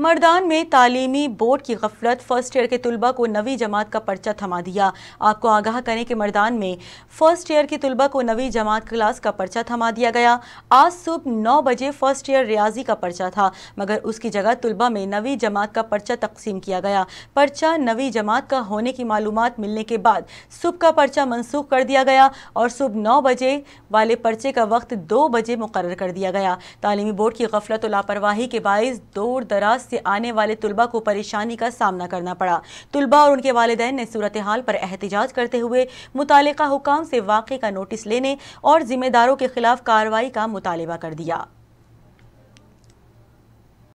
मर्दान में तालीमी बोर्ड की गफलत फ़र्स्ट ईयर के तलबा को नवी जमात का पर्चा थमा दिया आपको आगाह करें कि मर्दान में फ़र्स्ट ईयर के तलबा को नवी जमात क्लास का पर्चा थमा दिया गया आज सुबह नौ बजे फ़र्स्ट ईयर रियाजी का पर्चा था मगर उसकी जगह तलबा में नवी जमात का पर्चा तकसीम किया गया पर्चा नवी जमात का होने की मालूम मिलने के बाद सुबह का पर्चा मनसूख कर दिया गया और सुबह नौ बजे वाले पर्चे का वक्त दो बजे मुकर कर दिया गया तालीमी बोर्ड की गफलत और लापरवाही के बायस दूर दराज से आने वाले तुलबा को परेशानी का सामना करना पड़ा तुलबा और उनके वालदेन ने सूरत हाल पर एहतजाज करते हुए मुतल हुकाम से वाक़े का नोटिस लेने और जिम्मेदारों के खिलाफ कार्रवाई का मुतालबा कर दिया